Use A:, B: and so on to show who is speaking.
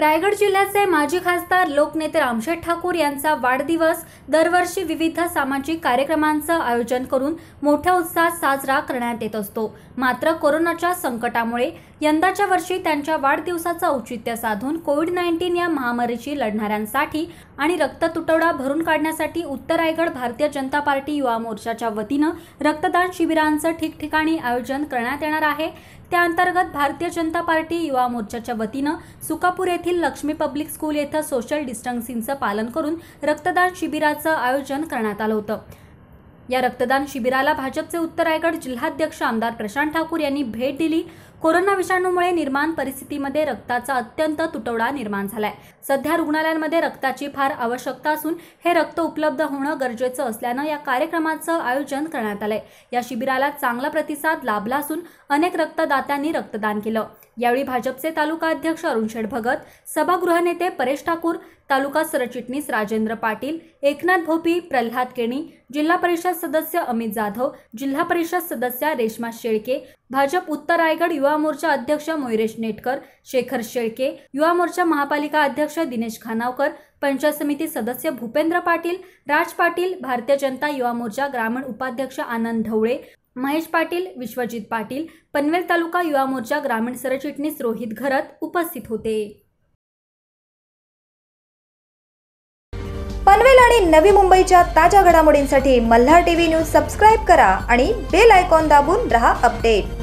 A: रायगड जिल्ह्याचे माजी खासदार लोकनेते रामशेठ ठाकूर यांचा वाढदिवस दरवर्षी विविध सामाजिक कार्यक्रमांचं आयोजन करून मोठ्या उत्साहात साजरा करण्यात येत असतो मात्र कोरोनाच्या संकटामुळे यंदाच्या वर्षी त्यांच्या वाढदिवसाचं औचित्य साधून कोविड नाईन्टीन या महामारीशी लढणाऱ्यांसाठी आणि रक्त तुटवडा भरून काढण्यासाठी उत्तर रायगड भारतीय जनता पार्टी युवा मोर्चाच्या वतीनं रक्तदान शिबिरांचं ठिकठिकाणी आयोजन करण्यात येणार आहे त्याअंतर्गत भारतीय जनता पार्टी युवा मोर्चाच्या वतीनं सुकापूर येथील लक्ष्मी पब्लिक स्कूल येथे सोशल डिस्टन्सिंगचं पालन करून रक्तदान शिबिराचं आयोजन करण्यात आलं होतं या रक्तदान शिबिराला भाजपचे उत्तर रायगड जिल्हाध्यक्ष आमदार प्रशांत ठाकूर यांनी भेट दिली कोरोना विषाणूमुळे निर्माण परिस्थितीमध्ये रक्ताचा अत्यंत तुटवडा निर्माण झालाय सध्या रुग्णालयांमध्ये रक्ताची फार आवश्यकता असून हे रक्त उपलब्ध होणं गरजेचं असल्यानं या कार्यक्रमाचं आयोजन करण्यात आलंय या शिबिराला चांगला प्रतिसाद लाभला असून अनेक रक्तदात्यांनी रक्तदान केलं यावेळी भाजपचे तालुका अध्यक्ष अरुण भगत सभागृह नेते परेश ठाकूर तालुका सरचिटणीस राजेंद्र पाटील एकनाथ भोपी प्रल्हाद केणी जिल्हा परिषद सदस्य अमित जाधव जिल्हा परिषद सदस्य रेश्मा शेळके भाजप उत्तर रायगड युवा मोर्चा अध्यक्ष मोयरेश नेटकर शेखर शेळके युवा मोर्चा महापालिका अध्यक्ष दिनेश खानावकर पंचायत समिती सदस्य भूपेंद्र पाटील राज पाटील भारतीय जनता युवा मोर्चा ग्रामीण उपाध्यक्ष आनंद ढवळे महेश पाटील विश्वजित पाटील पनवेल तालुका युवा मोर्चा ग्रामीण सरचिटणीस रोहित घरत उपस्थित होते
B: पनवेल आणि नवी मुंबईच्या ताज्या घडामोडींसाठी मल्हार टीव्ही न्यूज सबस्क्राईब करा आणि बेल आयकॉन दाबून रहा अपडेट